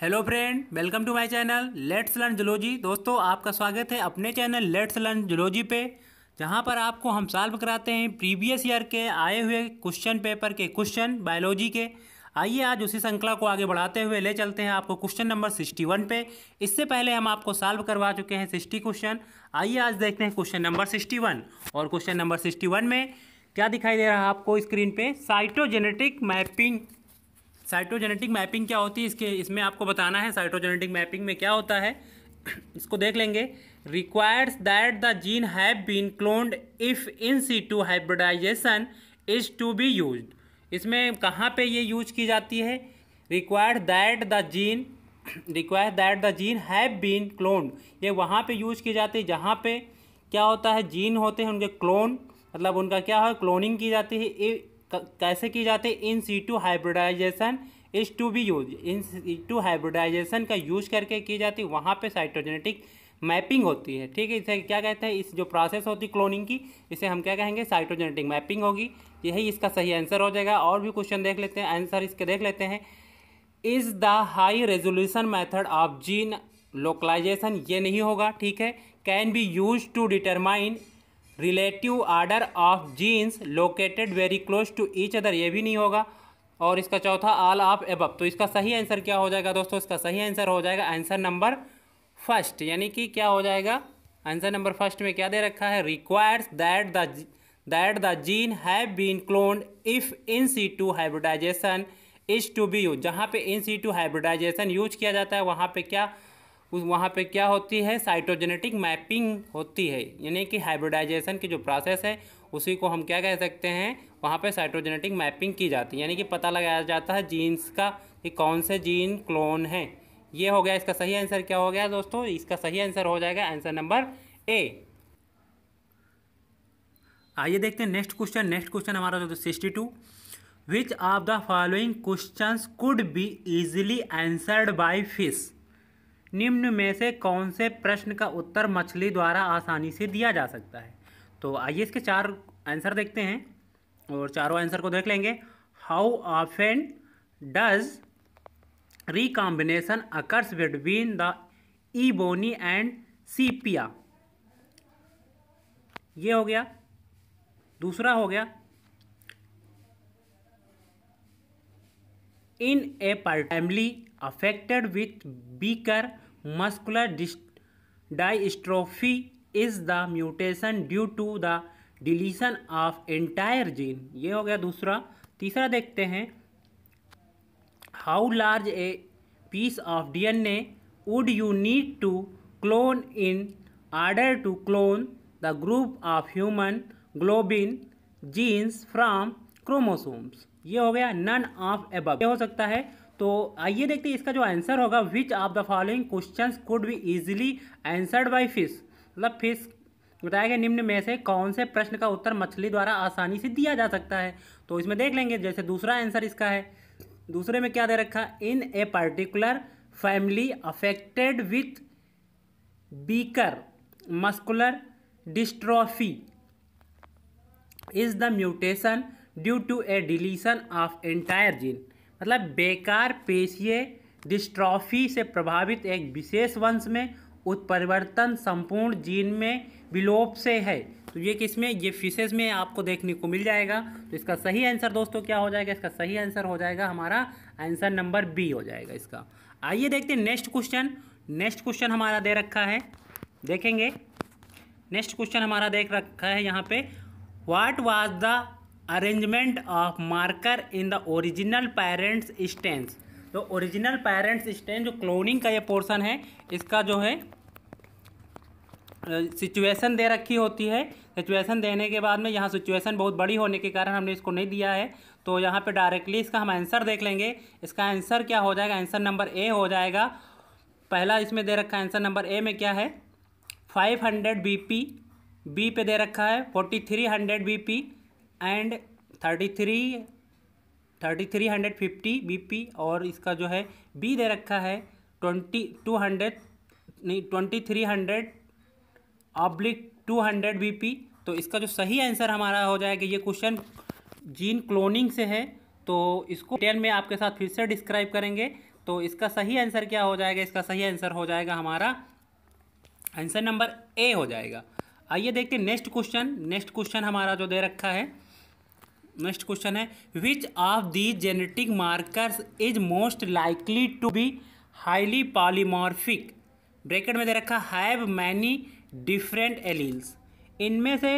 hello friend welcome to my channel let's learn zoology दोस्तों आपका स्वागत है अपने चैनल लेट्स लर्न जुलॉजी पे जहाँ पर आपको हम सॉल्व कराते हैं प्रीवियस ईयर के आए हुए क्वेश्चन पेपर के क्वेश्चन बायोलॉजी के आइए आज उसी श्रृंखला को आगे बढ़ाते हुए ले चलते हैं आपको क्वेश्चन नंबर सिक्सटी वन पे इससे पहले हम आपको सॉल्व करवा चुके हैं सिक्सटी क्वेश्चन आइए आज देखते हैं क्वेश्चन नंबर सिक्सटी वन और क्वेश्चन नंबर सिक्सटी वन में क्या दिखाई दे रहा है आपको स्क्रीन पे साइटोजेनेटिक मैपिंग साइटोजेनेटिक मैपिंग क्या होती है इसके इसमें आपको बताना है साइटोजेनेटिक मैपिंग में क्या होता है इसको देख लेंगे requires that the gene have been cloned if in situ hybridization is to be use इसमें कहाँ पे ये यूज की जाती है required that the gene require that the gene have been cloned ये वहाँ पे यूज की जाती है जहाँ पे क्या होता है जीन होते हैं उनके क्लोन मतलब उनका क्या है क्लोनिंग की जाती है कैसे की जाती है in situ hybridization is to be use in situ hybridization का यूज करके की जाती है वहाँ पे साइटोजेनेटिक मैपिंग होती है ठीक है इसे क्या कहते हैं इस जो प्रोसेस होती है क्लोनिंग की इसे हम क्या कहेंगे साइटोजेनेटिक मैपिंग होगी यही इसका सही आंसर हो जाएगा और भी क्वेश्चन देख लेते हैं आंसर इसके देख लेते हैं is the high resolution method of gene localization ये नहीं होगा ठीक है can be use to determine relative order of genes located very close to each other ये भी नहीं होगा और इसका चौथा आल ऑफ एब तो इसका सही आंसर क्या हो जाएगा दोस्तों इसका सही आंसर हो जाएगा आंसर नंबर फर्स्ट यानी कि क्या हो जाएगा आंसर नंबर फर्स्ट में क्या दे रखा है requires that the that the gene have been cloned if in situ hybridization is to be use जहाँ पे in situ hybridization use किया जाता है वहाँ पे क्या उस वहाँ पे क्या होती है साइटोजेनेटिक मैपिंग होती है यानी कि हाइब्रिडाइजेशन की जो प्रोसेस है उसी को हम क्या कह सकते हैं वहाँ पे साइटोजेनेटिक मैपिंग की जाती है यानी कि पता लगाया जाता है जीन्स का कि कौन से जीन क्लोन हैं ये हो गया इसका सही आंसर क्या हो गया दोस्तों इसका सही आंसर हो जाएगा आंसर नंबर ए आइए देखते हैं नेक्स्ट क्वेश्चन नेक्स्ट क्वेश्चन हमारा जो sixty two which of the following question could be easily answered by FISH निम्न में से कौन से प्रश्न का उत्तर मछली द्वारा आसानी से दिया जा सकता है तो आइए इसके चार आंसर देखते हैं और चारों आंसर को देख लेंगे how often does recombination occurs between the ebony and sepia ये हो गया दूसरा हो गया in a partially affected with beaker muscular dystrophy is the mutation due to the deletion of entire gene ये हो गया दूसरा तीसरा देखते हैं how large a piece of D N A would you need to clone in order to clone the group of human globin genes from chromosomes ये हो गया नन ऑफ एब हो सकता है तो आइए देखते हैं इसका जो आंसर होगा which of the following question could be easily answered by FISH मतलब फिश बताया गया निम्न में से कौन से प्रश्न का उत्तर मछली द्वारा आसानी से दिया जा सकता है तो इसमें देख लेंगे जैसे दूसरा आंसर इसका है दूसरे में क्या दे रखा in a particular family affected with beaker muscular dystrophy is the mutation due to a deletion of entire gene मतलब बेकार पेशीय डिस्ट्रॉफी से प्रभावित एक विशेष वंश में उत्परिवर्तन संपूर्ण जीन में विलोप से है तो ये किस में ये फिशेज में आपको देखने को मिल जाएगा तो इसका सही आंसर दोस्तों क्या हो जाएगा इसका सही आंसर हो जाएगा हमारा आंसर नंबर बी हो जाएगा इसका आइए देखते हैं नेक्स्ट क्वेश्चन नेक्स्ट क्वेश्चन हमारा दे रखा है देखेंगे नेक्स्ट क्वेश्चन हमारा देख रखा है यहाँ पे what was the arrangement of marker in the original parents strains तो ओरिजिनल पेरेंट्स स्टेंस जो क्लोनिंग का ये पोर्शन है इसका जो है सिचुएशन दे रखी होती है सिचुएशन देने के बाद में यहाँ सिचुएशन बहुत बड़ी होने के कारण हमने इसको नहीं दिया है तो यहाँ पे डायरेक्टली इसका हम आंसर देख लेंगे इसका आंसर क्या हो जाएगा आंसर नंबर ए हो जाएगा पहला इसमें दे रखा है आंसर नंबर ए में क्या है 500 बीपी बी पे दे रखा है 4300 BP and thirty three thirty three hundred fifty B P और इसका जो है बी दे रखा है ट्वेंटी टू हंड्रेड नहीं twenty three hundred oblique two hundred B P तो इसका जो सही आंसर हमारा हो जाएगा ये क्वेश्चन जीन क्लोनिंग से है तो इसको डिटेल में आपके साथ फिर से डिस्क्राइब करेंगे तो इसका सही आंसर क्या हो जाएगा इसका सही आंसर हो जाएगा हमारा आंसर नंबर ए हो जाएगा आइए देखते हैं नेक्स्ट क्वेश्चन नेक्स्ट क्वेश्चन हमारा जो दे रखा है नेक्स्ट क्वेश्चन है which of the genetic markers is most likely to be highly polymorphic bracket में दे रखा हैव मैनी डिफरेंट एलील्स इनमें से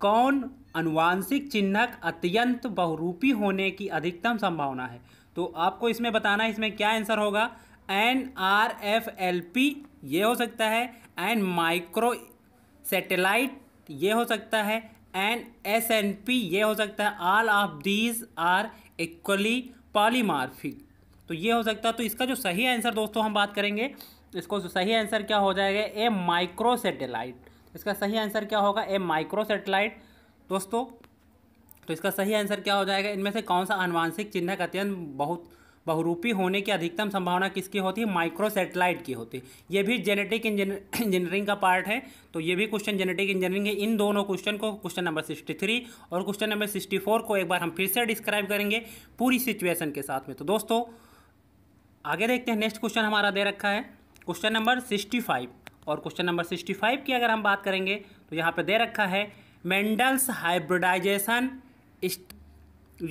कौन अनुवांशिक चिन्हक अत्यंत बहुरूपी होने की अधिकतम संभावना है तो आपको इसमें बताना है इसमें क्या आंसर होगा N R F L P ये हो सकता है एन माइक्रो सैटेलाइट ये हो सकता है एंड एस एन पी ये हो सकता है all of these are equally polymorphic तो ये हो सकता है तो इसका जो सही आंसर दोस्तों हम बात करेंगे इसको सही आंसर क्या हो जाएगा ए माइक्रो सेटेलाइट इसका सही आंसर क्या होगा ए माइक्रो सेटेलाइट दोस्तों तो इसका सही आंसर क्या हो जाएगा इनमें से कौन सा अनुवांशिक चिन्ह का अत्यंत बहुत बहुरूपी होने की अधिकतम संभावना किसकी होती है माइक्रो सेटेलाइट की होती है ये भी जेनेटिक इंजीनियरिंग का पार्ट है तो ये भी क्वेश्चन जेनेटिक इंजीनियरिंग है इन दोनों क्वेश्चन को क्वेश्चन नंबर सिक्सटी थ्री और क्वेश्चन नंबर सिक्सटी फोर को एक बार हम फिर से डिस्क्राइब करेंगे पूरी सिचुएशन के साथ में तो दोस्तों आगे देखते हैं नेक्स्ट क्वेश्चन हमारा दे रखा है क्वेश्चन नंबर सिक्सटी फाइव और क्वेश्चन नंबर सिक्सटी फाइव की अगर हम बात करेंगे तो यहाँ पर दे रखा है Mendel's hybridization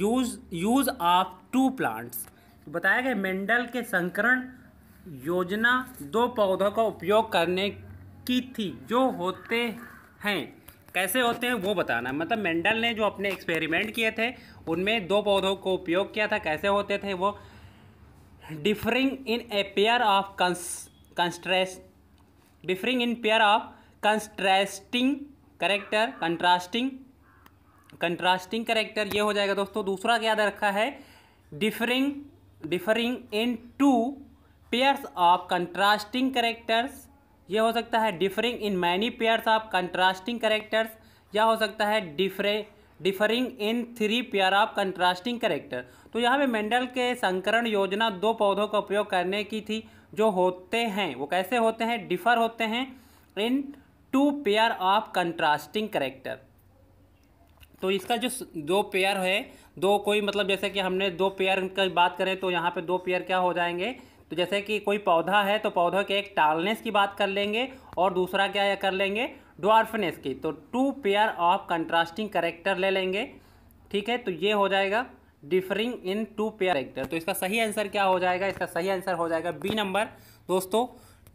use use of two plants बताया गया मेंडल के संकरण योजना दो पौधों का उपयोग करने की थी जो होते हैं कैसे होते हैं वो बताना मतलब मेंडल ने जो अपने एक्सपेरिमेंट किए थे उनमें दो पौधों को उपयोग किया था कैसे होते थे वो differing in a pair of contrast differing in pair of contrasting character contrasting contrasting character ये हो जाएगा दोस्तों दूसरा क्या याद रखा है differing differing in two pairs of contrasting characters ये हो सकता है differing in many pairs of contrasting characters या हो सकता है differ differing in three pair of contrasting character तो यहाँ पे मेंडल के संकरण योजना दो पौधों का उपयोग करने की थी जो होते हैं वो कैसे होते हैं डिफर होते हैं in two pair of contrasting character तो इसका जो दो पेयर है दो कोई मतलब जैसे कि हमने दो पेयर की बात करें तो यहाँ पे दो पेयर क्या हो जाएंगे तो जैसे कि कोई पौधा है तो पौधों के एक टालनेस की बात कर लेंगे और दूसरा क्या कर लेंगे डॉर्फनेस की तो two pair of contrasting character ले लेंगे ठीक है तो ये हो जाएगा differing in two pair character तो इसका सही आंसर क्या हो जाएगा इसका सही आंसर हो जाएगा बी नंबर दोस्तों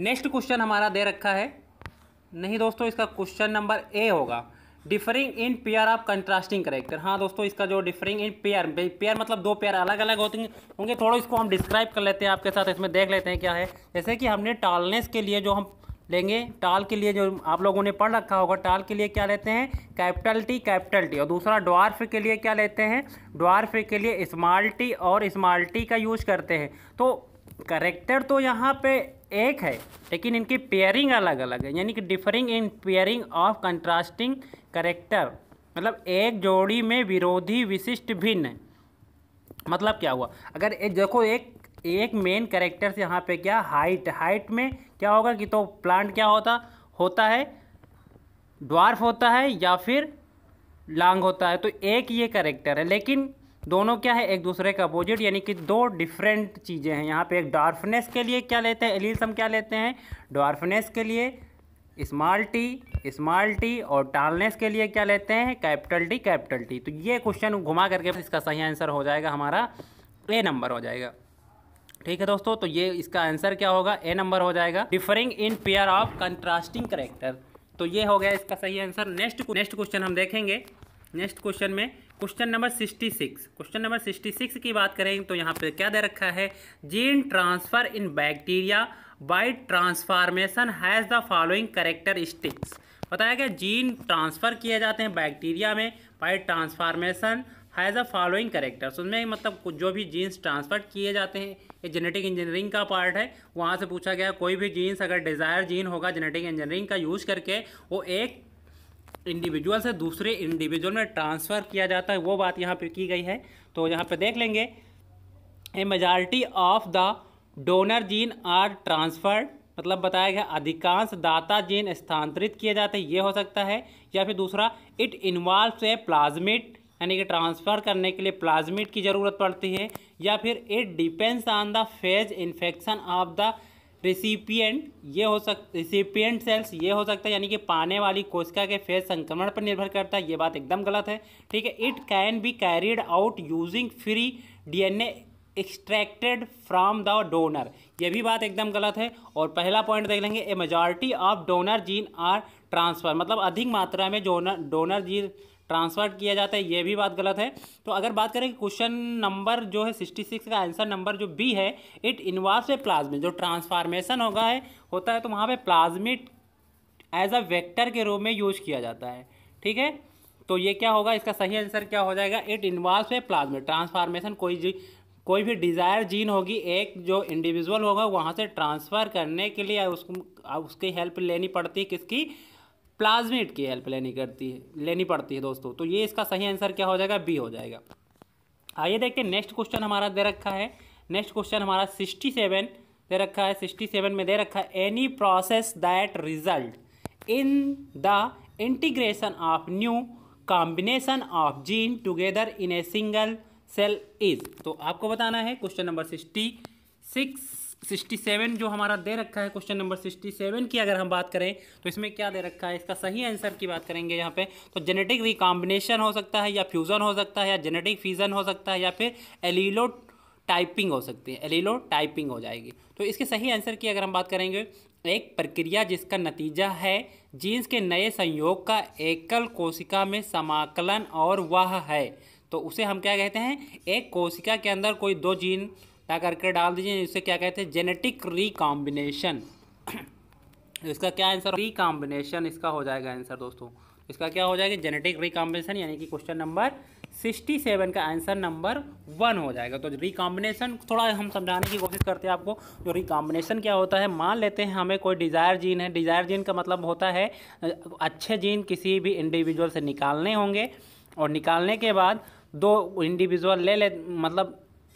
नेक्स्ट क्वेश्चन हमारा दे रखा है नहीं दोस्तों इसका क्वेश्चन नंबर ए होगा differing in pair of contrasting character तो हाँ दोस्तों इसका जो डिफरिंग इन पेयर पेयर मतलब दो पेयर अलग अलग होते हैं होंगे थोड़ा इसको हम डिस्क्राइब कर लेते हैं आपके साथ इसमें देख लेते हैं क्या है जैसे कि हमने टालनेस के लिए जो हम लेंगे टाल के लिए जो आप लोगों ने पढ़ रखा होगा टाल के लिए क्या लेते हैं कैपिटल टी कैपिटल टी और दूसरा डॉर्फ के लिए क्या लेते हैं डॉर्फ के लिए स्मॉल टी और स्मॉल टी का यूज करते हैं तो करेक्टर तो यहाँ पे एक है लेकिन इनकी पेयरिंग अलग अलग है यानी कि differing in pairing of contrasting character मतलब एक जोड़ी में विरोधी विशिष्ट भिन्न मतलब क्या हुआ अगर एक देखो एक एक मेन करेक्टर से यहाँ पे क्या हाइट हाइट में क्या होगा कि तो प्लांट क्या होता होता है ड्वार्फ होता है या फिर लांग होता है तो एक ये करेक्टर है लेकिन दोनों क्या है एक दूसरे के अपोजिट यानी कि दो डिफरेंट चीज़ें हैं यहाँ पे एक डार्फनेस के लिए क्या लेते हैं एलील्स हम क्या लेते हैं डार्फनेस के लिए स्मॉल टी स्मॉल टी और टालनेस के लिए क्या लेते हैं कैपिटल टी कैपिटल टी तो ये क्वेश्चन घुमा करके इसका सही आंसर हो जाएगा हमारा ए नंबर हो जाएगा ठीक है दोस्तों तो ये इसका आंसर क्या होगा ए नंबर हो जाएगा differing in pair of contrasting character तो ये हो गया इसका सही आंसर नेक्स्ट नेक्स्ट क्वेश्चन हम देखेंगे नेक्स्ट क्वेश्चन में question number sixty six question number sixty six की बात करें तो यहाँ पे क्या दे रखा है gene transfer in bacteria by transformation has the following characteristics बताया गया जीन ट्रांसफ़र किए जाते हैं बैक्टीरिया में by transformation has a following characters उनमें मतलब जो भी जीन्स ट्रांसफर किए जाते हैं ये जेनेटिक इंजीनियरिंग का पार्ट है वहाँ से पूछा गया कोई भी जीन्स अगर डिज़ायर जीन होगा जेनेटिक इंजीनियरिंग का यूज़ करके वो एक इंडिविजुअल से दूसरे इंडिविजुअल में ट्रांसफ़र किया जाता है वो बात यहाँ पे की गई है तो यहाँ पे देख लेंगे a majority of the donor gene are transferred मतलब बताया गया अधिकांश दाता जीन स्थानांतरित किए जाते हैं ये हो सकता है या फिर दूसरा इट इन्वॉल्व ए प्लाज्मिट यानी कि ट्रांसफ़र करने के लिए प्लाज्मिट की ज़रूरत पड़ती है या फिर it depends on the phage infection of the recipient ये हो सक रिसिपियंट सेल्स ये हो सकता है यानी कि पाने वाली कोशिका के फेस संक्रमण पर निर्भर करता है ये बात एकदम गलत है ठीक है it can be carried out using free DNA extracted from the donor ये भी बात एकदम गलत है और पहला पॉइंट देख लेंगे a majority of donor gene are transfer मतलब अधिक मात्रा में डोनर डोनर जीन ट्रांसफर किया जाता है ये भी बात गलत है तो अगर बात करें क्वेश्चन नंबर जो है सिक्सटी सिक्स का आंसर नंबर जो बी है इट इन्वॉल्व ए प्लाज्मिक जो ट्रांसफार्मेशन होगा है होता है तो वहाँ पे प्लाज्मिक एज अ वेक्टर के रूप में यूज किया जाता है ठीक है तो ये क्या होगा इसका सही आंसर क्या हो जाएगा it involve a plasmid transformation कोई जी कोई भी डिज़ायर जीन होगी एक जो इंडिविजुअल होगा वहाँ से ट्रांसफ़र करने के लिए उसको उसकी हेल्प लेनी पड़ती है किसकी प्लाज्मेट की हेल्प लेनी करती है लेनी पड़ती है दोस्तों तो ये इसका सही आंसर क्या हो जाएगा बी हो जाएगा आइए देखते हैं नेक्स्ट क्वेश्चन हमारा दे रखा है नेक्स्ट क्वेश्चन हमारा सिक्सटी सेवन दे रखा है सिक्सटी सेवन में दे रखा है any process that result in the integration of new combination of gene together in a single cell is तो आपको बताना है question number sixty six sixty seven जो हमारा दे रखा है क्वेश्चन नंबर सिक्सटी सेवन की अगर हम बात करें तो इसमें क्या दे रखा है इसका सही आंसर की बात करेंगे यहाँ पे तो जेनेटिक रिकॉम्बिनेशन हो सकता है या फ्यूज़न हो सकता है या जेनेटिक फ्यूज़न हो सकता है या फिर एलिलो टाइपिंग हो सकती है एलिलो टाइपिंग हो जाएगी तो इसके सही आंसर की अगर हम बात करेंगे एक प्रक्रिया जिसका नतीजा है जीन्स के नए संयोग का एकल कोशिका में समाकलन और वह है तो उसे हम क्या कहते हैं एक कोशिका के अंदर कोई दो जीन क्या करके डाल दीजिए इसे क्या कहते हैं जेनेटिक रिकॉम्बिनेशन इसका क्या आंसर रिकॉम्बिनेशन इसका हो जाएगा आंसर दोस्तों इसका क्या हो जाएगा जेनेटिक रिकॉम्बिनेशन यानी कि क्वेश्चन नंबर सिक्सटी सेवन का आंसर नंबर वन हो जाएगा तो रिकॉम्बिनेशन थोड़ा हम समझाने की कोशिश करते हैं आपको जो रिकॉम्बिनेशन क्या होता है मान लेते हैं हमें कोई डिज़ायर जीन है डिज़ायर जीन का मतलब होता है अच्छे जीन किसी भी इंडिविजुअल से निकालने होंगे और निकालने के बाद दो इंडिविजुअल ले ले मतलब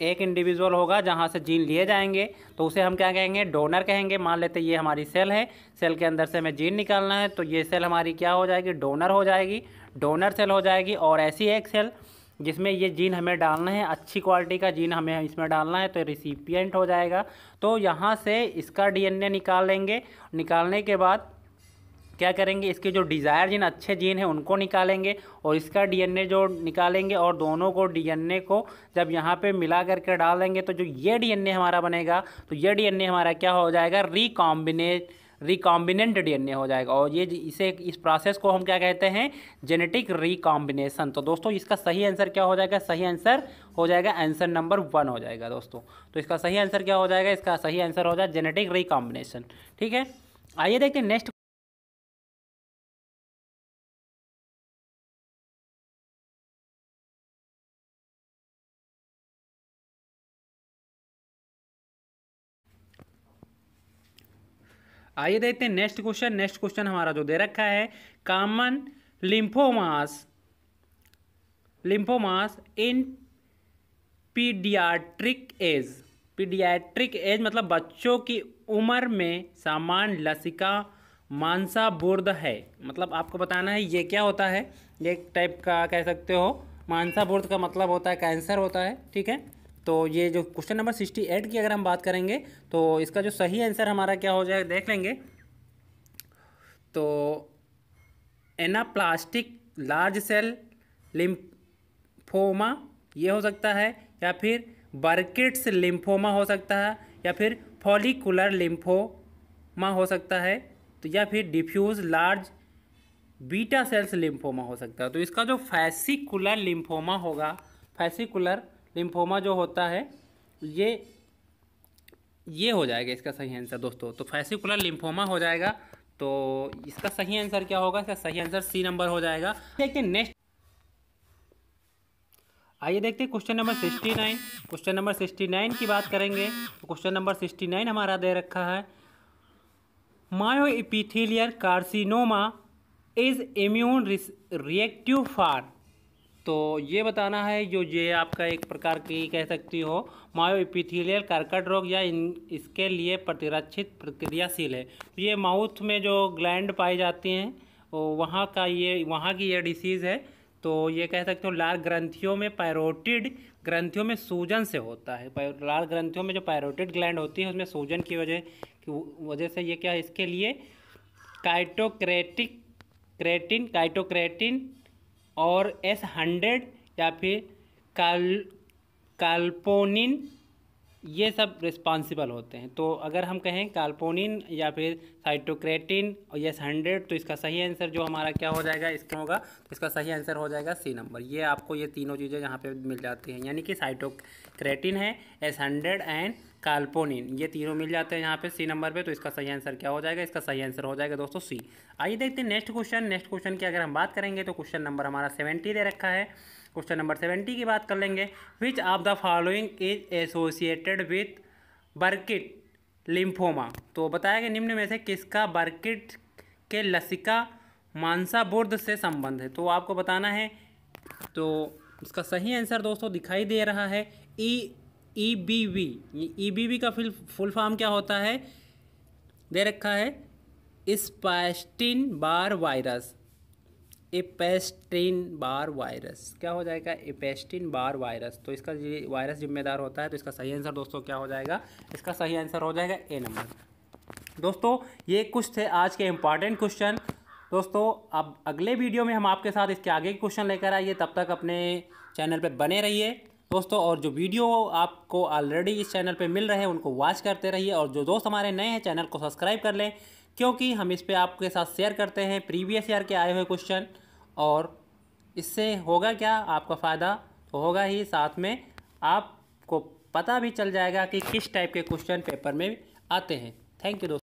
एक इंडिविजुअल होगा जहाँ से जीन लिए जाएंगे तो उसे हम क्या कहेंगे डोनर कहेंगे मान लेते ये हमारी सेल है सेल के अंदर से हमें जीन निकालना है तो ये सेल हमारी क्या हो जाएगी डोनर हो जाएगी डोनर सेल हो जाएगी और ऐसी एक सेल जिसमें ये जीन हमें डालना है अच्छी क्वालिटी का जीन हमें इसमें डालना है तो रिसिपियंट हो जाएगा तो यहाँ से इसका डी निकाल लेंगे निकालने के बाद क्या करेंगे इसके जो डिज़ायर जिन अच्छे जीन हैं उनको निकालेंगे और इसका डीएनए जो निकालेंगे और दोनों को डीएनए को जब यहाँ पे मिला करके डालेंगे तो जो ये डीएनए हमारा बनेगा तो ये डीएनए हमारा क्या हो जाएगा रिकॉम्बिनेट रिकॉम्बिनेंट डीएनए हो जाएगा और ये इसे इस प्रोसेस को हम क्या कहते हैं जेनेटिक रिकॉम्बिनेशन तो दोस्तों इसका सही आंसर क्या हो जाएगा सही आंसर हो जाएगा आंसर नंबर वन हो जाएगा दोस्तों तो इसका सही आंसर क्या हो जाएगा इसका सही आंसर हो जाएगा जेनेटिक रिकॉम्बिनेशन ठीक है आइए देखते हैं नेक्स्ट आइए देखते हैं नेक्स्ट क्वेश्चन नेक्स्ट क्वेश्चन हमारा जो दे रखा है common lymphomas lymphomas in paediatric age paediatric age मतलब बच्चों की उम्र में सामान्य लसिका मांसा बोर्द है मतलब आपको बताना है ये क्या होता है ये टाइप का कह सकते हो मांसा बोर्द का मतलब होता है कैंसर होता है ठीक है तो ये जो क्वेश्चन नंबर सिक्सटी एट की अगर हम बात करेंगे तो इसका जो सही आंसर हमारा क्या हो जाएगा देख लेंगे तो एनाप्लास्टिक लार्ज सेल लिम्फोमा ये हो सकता है या फिर बर्किट्स लिम्फोमा हो सकता है या फिर फॉलिकुलर लिम्फोमा हो सकता है तो या फिर diffuse large beta cells lymphoma हो सकता है तो इसका जो फैसिकुलर लिम्फोमा होगा फैसिकुलर लिम्फोमा जो होता है ये ये हो जाएगा इसका सही आंसर दोस्तों तो फैसिकुलर लिम्फोमा हो जाएगा तो इसका सही आंसर क्या होगा इसका सही आंसर सी नंबर हो जाएगा देखते नेक्स्ट आइए देखते हैं question number sixty nine question number sixty nine की बात करेंगे तो क्वेश्चन नंबर सिक्सटी नाइन हमारा दे रखा है myo epithelial carcinoma is immune reactive for तो ये बताना है जो ये आपका एक प्रकार की कह सकती हो इपिथीलियल कर्कट रोग या इन इसके लिए प्रतिरक्षित प्रक्रियाशील है तो ये माउथ में जो ग्लैंड पाई जाती हैं वहाँ का ये वहाँ की ये डिसीज़ है तो ये कह सकते हो लाल ग्रंथियों में पैरोटिड ग्रंथियों में सूजन से होता है लाल ग्रंथियों में जो पैरोटिड ग्लैंड होती है उसमें सूजन की वजह की वजह से ये क्या इसके लिए काइटोक्रेटिक क्रेटिन काइटोक्रेटिन और एस हंड्रेड या फिर काल काल्पोनिन ये सब रिस्पॉन्सिबल होते हैं तो अगर हम कहें काल्पोनिन या फिर साइटोक्रेटिन और यस हंड्रेड तो इसका सही आंसर जो हमारा क्या हो जाएगा इसका होगा तो इसका सही आंसर हो जाएगा सी नंबर ये आपको ये तीनों चीज़ें यहाँ पे मिल जाती हैं यानी कि साइटोक्रेटिन है एस हंड्रेड एंड काल्पोनिन ये तीनों मिल जाते हैं यहाँ पे सी नंबर पे तो इसका सही आंसर क्या हो जाएगा इसका सही आंसर हो जाएगा दोस्तों सी आइए देखते हैं नेक्स्ट क्वेश्चन नेक्स्ट क्वेश्चन की अगर हम बात करेंगे तो क्वेश्चन नंबर हमारा सेवेंटी दे रखा है क्वेश्चन नंबर सेवेंटी की बात कर लेंगे which of the following is associated with Burkitt lymphoma तो बताया गया निम्न में से किसका बर्किट के लसिका मानसा बुर्द से संबंध है तो आपको बताना है तो इसका सही आंसर दोस्तों दिखाई दे रहा है E e E B V E B V का फिल फुल फॉर्म क्या होता है दे रखा है स्पैस्टिन बार वायरस एपेस्टिन बार वायरस क्या हो जाएगा एपेस्टिन बार वायरस तो इसका वायरस जिम्मेदार होता है तो इसका सही आंसर दोस्तों क्या हो जाएगा इसका सही आंसर हो जाएगा ए नंबर दोस्तों ये कुछ थे आज के इम्पॉर्टेंट क्वेश्चन दोस्तों अब अगले वीडियो में हम आपके साथ इसके आगे के क्वेश्चन लेकर आइए तब तक अपने चैनल पर बने रहिए दोस्तों और जो वीडियो आपको ऑलरेडी इस चैनल पे मिल रहे हैं उनको वॉच करते रहिए और जो दोस्त हमारे नए हैं चैनल को सब्सक्राइब कर लें क्योंकि हम इस पर आपके साथ शेयर करते हैं प्रीवियस ईयर के आए हुए क्वेश्चन और इससे होगा क्या आपका फ़ायदा तो होगा ही साथ में आपको पता भी चल जाएगा कि किस टाइप के क्वेश्चन पेपर में आते हैं थैंक यू दोस्तों